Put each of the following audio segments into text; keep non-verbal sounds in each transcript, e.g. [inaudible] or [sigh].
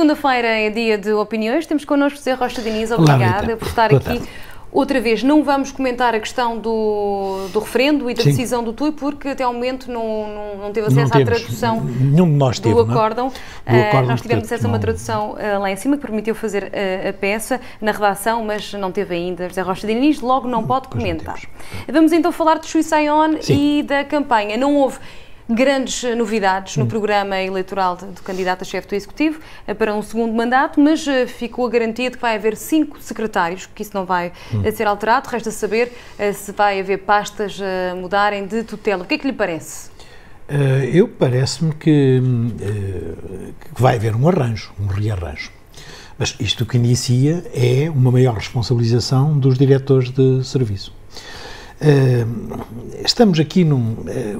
Segunda-feira é dia de opiniões. Temos connosco José Rocha Diniz. Obrigada Olá, por estar Boa aqui. Tarde. Outra vez, não vamos comentar a questão do, do referendo e da Sim. decisão do TUI, porque até ao momento não, não, não teve acesso não à tradução nenhum de nós teve, é? do acórdão. uh, nós tivemos acesso a uma tradução uh, lá em cima que permitiu fazer uh, a peça na redação, mas não teve ainda. José Rocha Diniz logo não hum, pode comentar. Vamos então falar de Chui Sim. e da campanha. Não houve grandes eh, novidades no hum. programa eleitoral do candidato a chefe do Executivo eh, para um segundo mandato, mas eh, ficou a garantia de que vai haver cinco secretários, que isso não vai hum. ser alterado. Resta saber se vai haver pastas a mudarem de tutela. O que é que lhe parece? eu parece-me que, que vai haver um arranjo, um rearranjo. Mas isto que inicia é uma maior responsabilização dos diretores de serviço. Eh, estamos aqui num. Eh,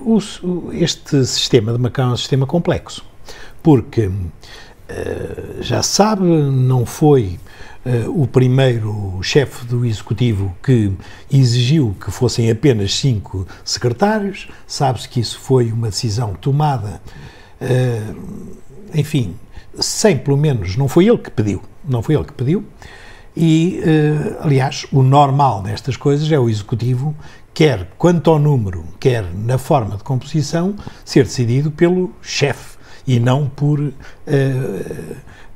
este sistema de Macau é um sistema complexo, porque eh, já se sabe, não foi o primeiro chefe do Executivo que exigiu que fossem apenas cinco secretários, sabe-se que isso foi uma decisão tomada, enfim, sem pelo menos, não foi ele que pediu, não foi ele que pediu. E, aliás, o normal destas coisas é o executivo quer quanto ao número, quer na forma de composição, ser decidido pelo chefe e não por, uh,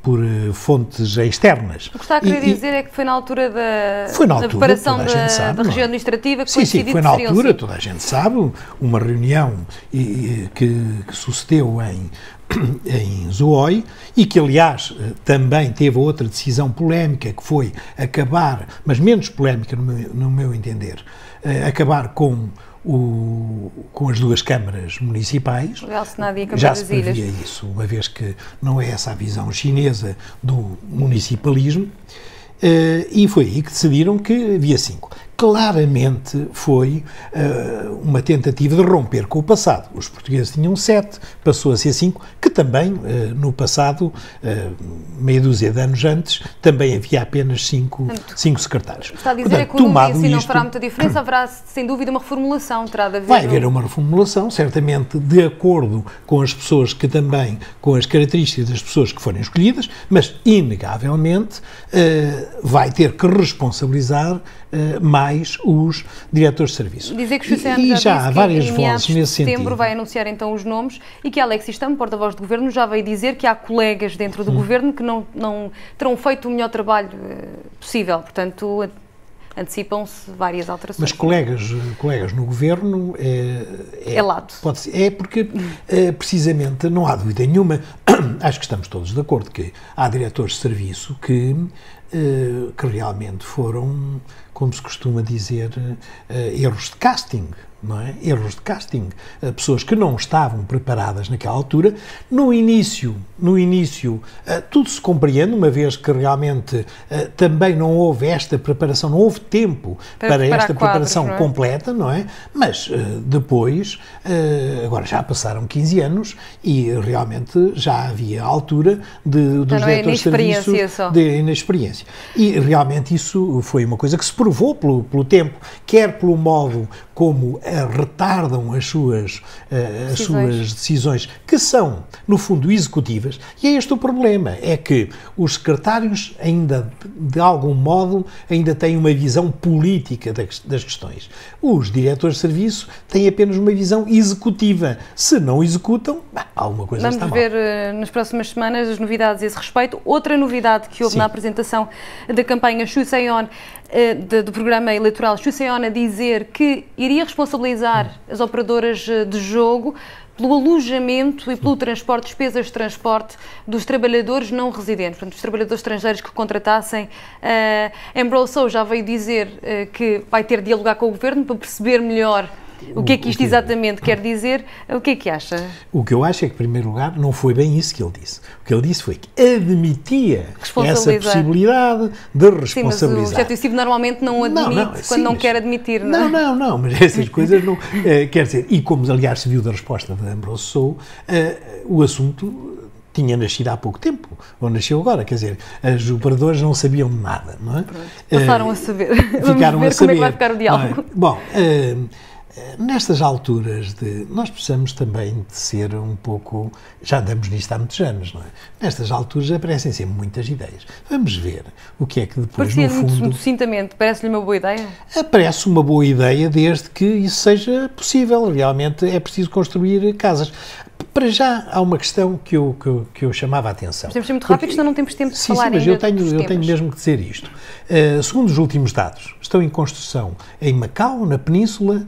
por eh, fontes externas. O que está a querer e, dizer e, é que foi na altura da, foi na altura, da preparação da, sabe, da, região é? administrativa que sim, foi Sim, foi na altura, toda a gente sabe, uma reunião e, que, que, sucedeu em [coughs] em Zuoi e que, aliás, eh, também teve outra decisão polémica, que foi acabar, mas menos polémica no meu, no meu entender, eh, acabar com o, com as duas câmaras municipais. Real Senado e a Câmara já se previa isso, uma vez que não é essa a visão chinesa do municipalismo. Eh, e foi aí que decidiram que havia cinco claramente foi uh, uma tentativa de romper com o passado. Os portugueses tinham sete, passou a ser cinco, que também uh, no passado, uh, meia dúzia de anos antes, também havia apenas cinco, cinco secretários. Está a dizer Portanto, é que o nome assim não fará muita diferença, haverá [coughs] sem dúvida uma reformulação, terá de haver... Vai haver uma reformulação, certamente de acordo com as pessoas que também, com as características das pessoas que forem escolhidas, mas inegavelmente vai ter que responsabilizar eh, mais os diretores de serviço. Dizer que o José e, e já há várias vozes nesse setembro sentido. vai anunciar então os nomes e que Alex Istamo, porta-voz do Governo, já veio dizer que há colegas dentro do hum. Governo que não, não terão feito o melhor trabalho eh, possível. Portanto, antecipam-se várias alterações. Mas colegas, colegas no governo é, é, é lado. Pode ser, é porque é, precisamente não há dúvida nenhuma [coughs] acho que estamos todos de acordo que há diretores de serviço que, eh, que realmente foram, como se costuma dizer, eh, erros de casting não é? erros de casting, eh, pessoas que não estavam preparadas naquela altura. No início, no início, eh, tudo se compreende, uma vez que realmente eh, também não houve esta preparação, não houve tempo para, para esta quadros, preparação não é? completa, não é? Mas depois, agora já passaram 15 anos e realmente já havia a altura de, então dos então, diretores de serviço só. de inexperiência. E realmente isso foi uma coisa que se provou pelo, pelo tempo, quer pelo modo como eh, retardam as suas, eh, as decisões. suas decisões, que são, no fundo, executivas. E é este o problema, é que os secretários ainda, de algum modo, ainda têm uma visão política das questões. Os diretores de serviço têm apenas uma visão executiva. Se não executam, bah, alguma coisa Vamos está mal. Vamos ver eh, nas próximas semanas as novidades a esse respeito. Outra novidade que houve Sim. na apresentação da campanha Shoes On eh, do programa eleitoral Xuceona dizer que iria responsabilizar as operadoras eh, de jogo pelo alojamento e pelo transporte, despesas de transporte dos trabalhadores não residentes, portanto, dos trabalhadores estrangeiros que contratassem. Uh, Ambrose já veio dizer uh, que vai ter de dialogar com o governo para perceber melhor o que é que isto exatamente quer dizer? O que é que acha? O que eu acho é que, em primeiro lugar, não foi bem isso que ele disse. O que ele disse foi que admitia essa possibilidade de responsabilizar. Sim, mas o objetivo normalmente não admite não, não, sim, quando não quer admitir, não é? Não, não, não, mas essas coisas não... Uh, quer dizer, e como aliás se viu da resposta de Ambrose Sou, uh, o assunto tinha nascido há pouco tempo, ou nasceu agora, quer dizer, as operadoras não sabiam de nada, não é? Pronto. Passaram uh, a saber. [laughs] Ficaram Vamos ver a saber. como é que vai ficar o é? diálogo. É? Bom, uh, Nestas alturas, de, nós precisamos também de ser um pouco. Já damos nisto há muitos anos, não é? Nestas alturas aparecem sempre muitas ideias. Vamos ver o que é que depois. Porque, no fundo, muito sucintamente, parece-lhe uma boa ideia? Parece uma boa ideia desde que isso seja possível. Realmente é preciso construir casas. Para já há uma questão que eu, que eu, que eu chamava a atenção. Mas temos muito rápido, senão não temos tempo de sim, falar sim, mas eu tenho, eu tenho mesmo que dizer isto. Uh, segundo os últimos dados, estão em construção em Macau, na Península,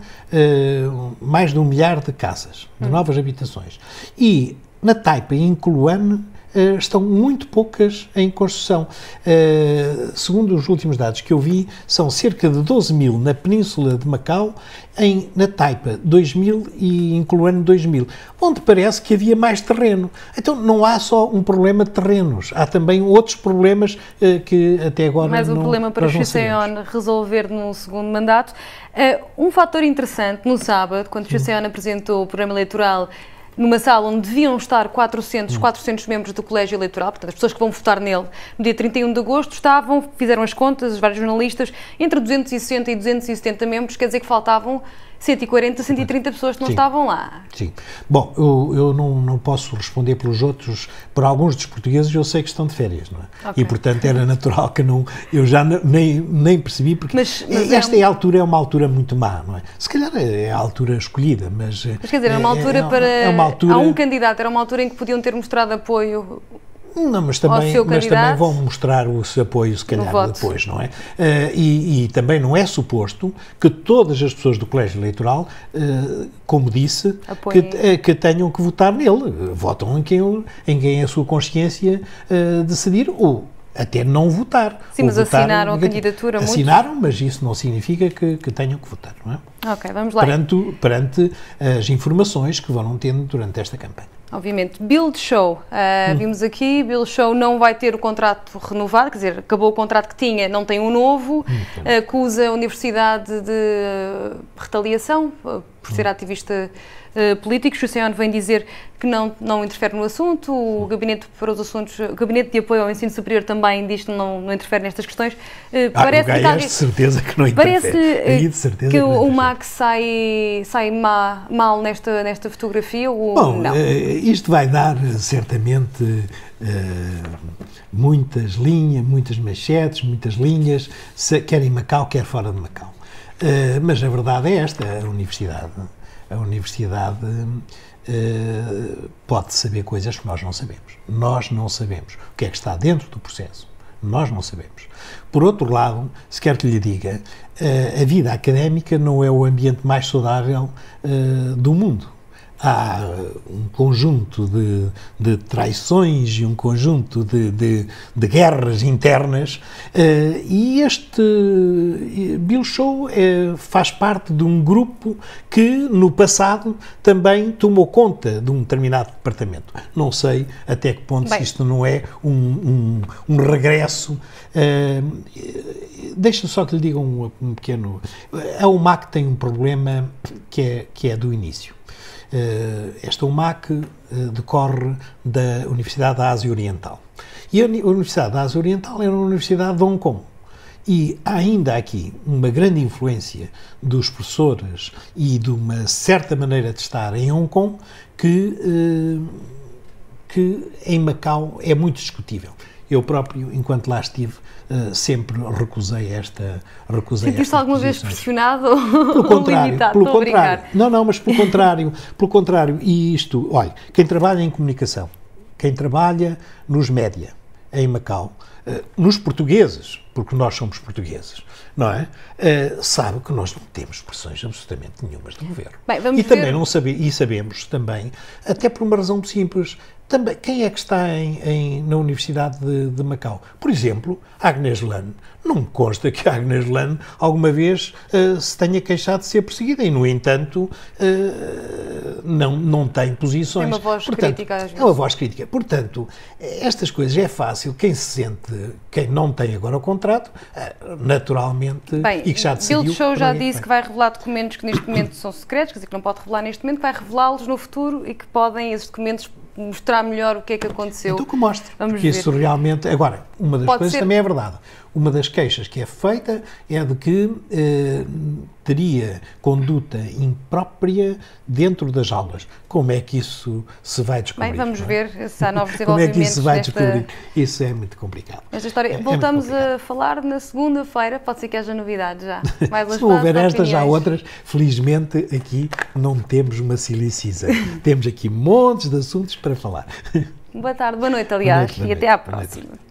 uh, mais de um milhar de casas, de hum. novas habitações. E na e em Coluane, eh, estão muito poucas em construção. Uh, segundo os últimos dados que eu vi, são cerca de 12 mil na Península de Macau, em, na Taipa, 2 mil e incluindo 2 mil, onde parece que havia mais terreno. Então não há só um problema de terrenos, há também outros problemas uh, que até agora Mas não Mas o problema para Xuxeon resolver no segundo mandato. um fator interessante, no sábado, quando Xuxeon apresentou o programa eleitoral numa sala onde deviam estar 400, 400 hum. membros do colégio eleitoral, portanto, as pessoas que vão votar nele no dia 31 de agosto, estavam, fizeram as contas, os vários jornalistas, entre 260 e 270 membros, quer dizer que faltavam 140, 130 pessoas que não Sim. estavam lá. Sim. Bom, eu, eu não, não posso responder pelos outros, por alguns dos portugueses eu sei que estão de férias, não é? Okay. E portanto era [laughs] natural que não, eu já nem, nem percebi, porque mas, mas é esta é... altura é uma altura muito má, não é? Se calhar é a altura escolhida, mas... Mas quer dizer, é, é uma altura é, é para... É uma altura... a um candidato, era uma altura em que podiam ter mostrado apoio não, mas também, mas também vão mostrar o seu apoio, se calhar, depois, não é? Uh, e, e, também não é suposto que todas as pessoas do Colégio Eleitoral, uh, como disse, que, que, tenham que votar nele. Votam em quem, em quem a sua consciência eh, decidir, ou até não votar. Sim, mas votar assinaram a candidatura Assinaram, muito... mas isso não significa que, que, tenham que votar, não é? Ok, vamos lá. Perante, perante as informações que vão tendo durante esta campanha. Obviamente. Build Show, uh, vimos aqui, Build Show não vai ter o contrato renovado, quer dizer, acabou o contrato que tinha, não tem um novo, então. acusa a Universidade de retaliação por ser ativista uh, político. senhor vem dizer que não, não interfere no assunto, o Gabinete para os Assuntos, o Gabinete de Apoio ao Ensino Superior também diz que não, não interfere nestas questões. Uh, ah, parece que de certeza que não interfere. Parece eh, que, que o Max sai, sai má, mal nesta, nesta fotografia ou Bom, não? isto vai dar certamente uh, muitas linhas, muitas machetes, muitas linhas, quer em Macau, quer fora de Macau. Eh, mas a verdade é esta: a universidade, a universidade uh, pode saber coisas que nós não sabemos. Nós não sabemos o que é que está dentro do processo. Nós não sabemos. Por outro lado, se quer que lhe diga, uh, a vida académica não é o ambiente mais saudável do mundo há eh, um conjunto de, de, traições e um conjunto de, de, de guerras internas uh, e este eh, Bill Show é, faz parte de um grupo que no passado também tomou conta de um determinado departamento. Não sei até que ponto Bem, isto não é um, um, um regresso. Uh, deixa só que lhe diga um, um pequeno... A UMAC tem um problema que é, que é do início. Eh, esta UMAC eh, decorre da Universidade da Ásia Oriental. E a Universidade da Ásia Oriental era é uma universidade de Hong Kong. E há ainda aqui uma grande influência dos professores e de uma certa maneira de estar em Hong Kong que eh, que em Macau é muito discutível. Eu próprio, enquanto lá estive, eh, sempre recusei esta recusei Sentiste esta alguma posição. vez pressionado pelo [laughs] contrário, limitado, pelo contrário. Não, não, mas pelo contrário, pelo contrário, e isto, olha, quem trabalha em comunicação, quem trabalha nos média em Macau, eh, nos portugueses, porque nós somos portugueses, não é? Eh, sabe que nós não temos pressões absolutamente nenhumas do governo. Bem, e ver. também não sabe, e sabemos também, até por uma razão simples, também, quem é que está em, em, na Universidade de, de, Macau? Por exemplo, Agnes Lan. Não me consta que Agnes Lan alguma vez uh, se tenha queixado de ser perseguida e, no entanto, uh, não, não tem posições. Tem uma voz Portanto, crítica às vezes. É uma voz crítica. Portanto, estas coisas é fácil. Quem se sente, quem não tem agora o contrato, eh, naturalmente, Bem, e que já decidiu... Bill Show já é disse que vai revelar documentos que neste momento são secretos, quer dizer, que não pode revelar neste momento, que vai revelá-los no futuro e que podem, esses documentos mostrar melhor o que é que aconteceu. Então que mostre, Vamos porque ver. isso realmente... Agora, uma das Pode coisas ser... também é verdade. Uma das queixas que é feita é de que eh, teria conduta imprópria dentro das aulas. Como é que isso se vai descobrir? Bem, vamos é? ver se há novos [laughs] Como é que isso se vai descobrir? Isso é muito complicado. Esta história. É, é Voltamos é a falar na segunda-feira, pode ser que haja novidades já. Mais [laughs] se houver estas, já outras. Felizmente aqui não temos uma silicisa. [laughs] temos aqui montes de assuntos para falar. Boa tarde, boa noite, aliás, boa noite, boa noite. e até à próxima.